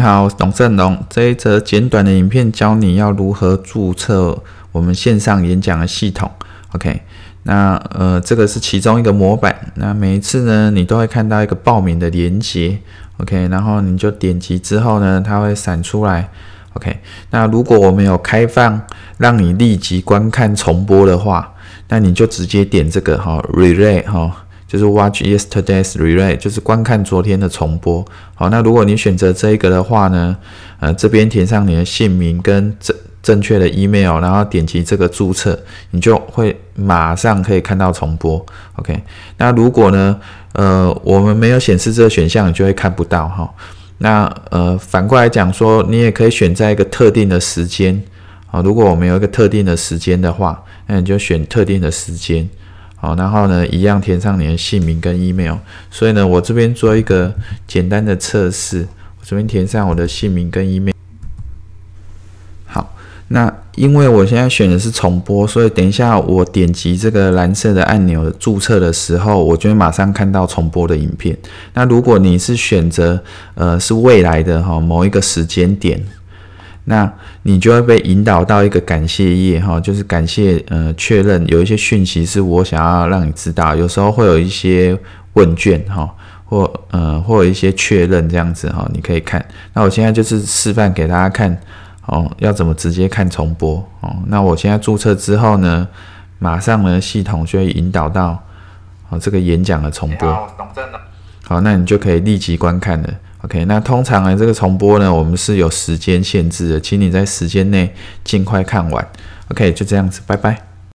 好，董振龙，这一则简短的影片教你要如何注册我们线上演讲的系统。OK，那呃，这个是其中一个模板。那每一次呢，你都会看到一个报名的连接。OK，然后你就点击之后呢，它会闪出来。OK，那如果我们有开放让你立即观看重播的话，那你就直接点这个哈，relay 哈。就是 watch yesterday's relay，就是观看昨天的重播。好，那如果你选择这一个的话呢，呃，这边填上你的姓名跟正正确的 email，然后点击这个注册，你就会马上可以看到重播。OK，那如果呢，呃，我们没有显示这个选项，你就会看不到哈。那呃，反过来讲说，你也可以选在一个特定的时间。啊，如果我们有一个特定的时间的话，那你就选特定的时间。好，然后呢，一样填上你的姓名跟 email。所以呢，我这边做一个简单的测试，我这边填上我的姓名跟 email。好，那因为我现在选的是重播，所以等一下我点击这个蓝色的按钮注册的时候，我就会马上看到重播的影片。那如果你是选择呃是未来的哈某一个时间点。那你就会被引导到一个感谢页哈，就是感谢呃确认有一些讯息是我想要让你知道，有时候会有一些问卷哈，或呃或一些确认这样子哈，你可以看。那我现在就是示范给大家看哦，要怎么直接看重播哦。那我现在注册之后呢，马上呢系统就会引导到哦这个演讲的重播。好，那你就可以立即观看了。OK，那通常啊，这个重播呢，我们是有时间限制的。请你在时间内尽快看完。OK，就这样子，拜拜。